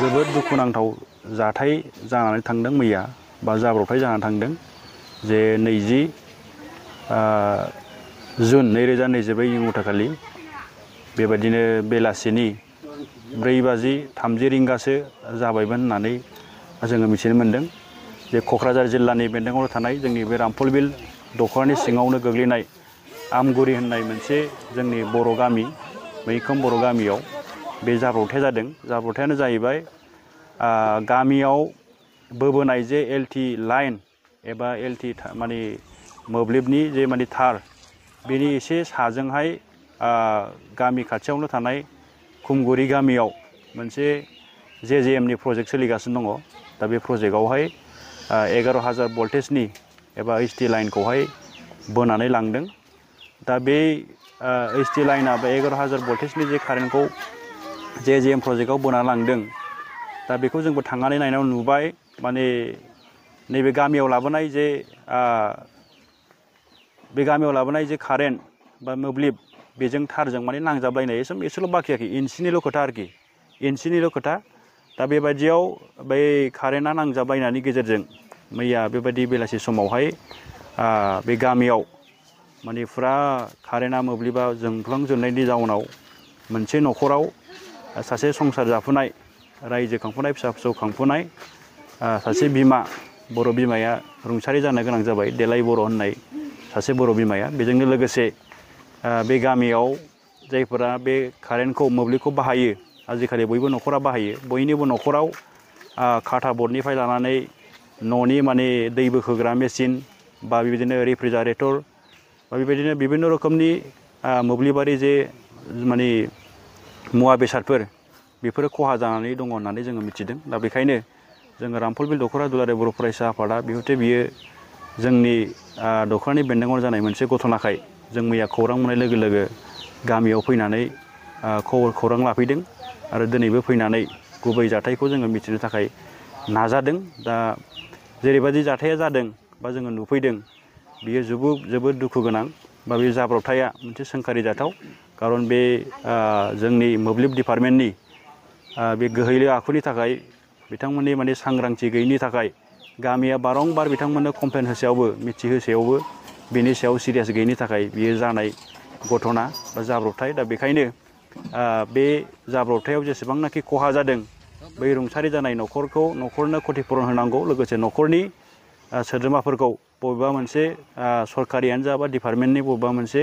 जोबोद दुखुनांथाव जाथाय जानानै थांदों मैया बा जाब्रबथाय जानानै थांदों जे नैजि जुन नैरोजा नैजिब्रै इं उथाखालि बेबायदिनो बेलासिनि ब्रै बाजि थामजि रिंगासो जाबायमोन होननानै जोङो मिथिनो मोन्दों जे क'क्राझार जिल्लानि बेन्दोंआव थानाय जोंनि बे रामफलबिल दख'रानि सिङावनो गोग्लैनाय आमगुरि होननाय मोनसे जोंनि बर' गामि मैखोम बर' गामियाव बे जाब्रबथाय जादों जाब्रबथायानो जाहैबाय गामियाव बोबोनाय जे एल टि लाइन एबा एल टि माने मोब्लिबनि जे माने थार बेनि एसे साजोंहाय गामि खाथियावनो थानाय खुमगुरि गामियाव मोनसे जे जे एमनि प्रजेक्ट सोलिगासिनो दङ दा बे प्रजेक्टआवहाय एगार' हाजार भल्टेजनि एबा ओइस टि लाइनखौहाय बोनानै लांदों दा बे ओइस टि लाइना बा एगार' हाजार भल्टेजनि जे कारेन्टखौ जे जे एम प्रजेक्टआव बोना लांदों दा बेखौ जोंबो थांनानै नायनायाव नुबाय माने नैबे गामियाव लाबोनाय जे बे गामियाव लाबोनाय जे कारेन्ट बा मोब्लिब बेजों थारजों माने नांजाबलायनाय एसेम एसेल' बाखियाखै इन्सिनिल' खोथा आरोखि इन्सिनिल' खोथा दा बेबायदियाव बै कारेन्टआ नांजाबलायनायनि गेजेरजों मैया बेबायदि बेलासि समावहाय बे गामियाव माने फुरा कारेन्टआ मोब्लिबा जोंफ्लांजोबनायनि जाउनाव मोनसे न'खराव सासे संसार जाफुनाय रायजो खांफुनाय फिसा फिसौ खांफुनाय सासे बिमा बर' बिमाया रुंसारि जानो गोनां जाबाय देलाय बर' होननाय सासे बर' बिमाया बेजोंनो लोगोसे बे गामियाव जायफोरा बे कारेन्टखौ मोब्लिबखौ बाहायो आजिखालि बयबो न'खरा बाहायो बयनिबो न'खराव खाथा बर्डनिफ्राय लानानै न'नि माने दै बोखोग्रा मेचिन बा बेबायदिनो रेफ्रिजारेटर बा बेबायदिनो बिभिन्न रोखोमनि मोब्लिबारि जे माने मुवा बेसादफोर बेफोरो खहा जानानै दङ होननानै जोङो मिथिदों दा बेखायनो जोङो रामफल बिल दख'रा दुलाराय बर' फरायसा आफादा बिहुथे बियो जोंनि दख'रानि बेन्दोङाव जानाय मोनसे गथ'नाखाय जों मैया खौरां मोननाय लोगो लोगो गामियाव फैनानै खबर खौरां लाफैदों आरो दिनैबो फैनानै गुबै जाथायखौ जोङो मिथिनो थाखाय नाजादों दा जेरैबायदि जाथाया जादों बा जोङो नुफैदों बियो जोबोद जोबोद दुखु गोनां बा बे जाब्रबथाया मोनसे सोंखारि जाथाव कारण बे जोंनि मोब्लिब डिपार्टमेन्टनि बे गोहैलो आखुनि थाखाय बिथांमोननि माने सांग्रांथि गैयिनि थाखाय गामिया बारंबार बिथांमोननो कमप्लेन होसेयावबो मिथिहोसेयावबो बेनि सायाव सिरियास गैयिनि थाखाय बियो जानाय घटना बा जाब्रबथाय दा बेखायनो बे जाब्रबथायाव जेसेबांनाखि खहा जादों बै रुंसारि जानाय न'खरखौ न'खरनो खतिफुरन होनांगौ लोगोसे न'खरनि सोद्रोमाफोरखौ बबेबा मोनसे सरकारियानो जा बा डिपार्टमेन्टनि बबेबा मोनसे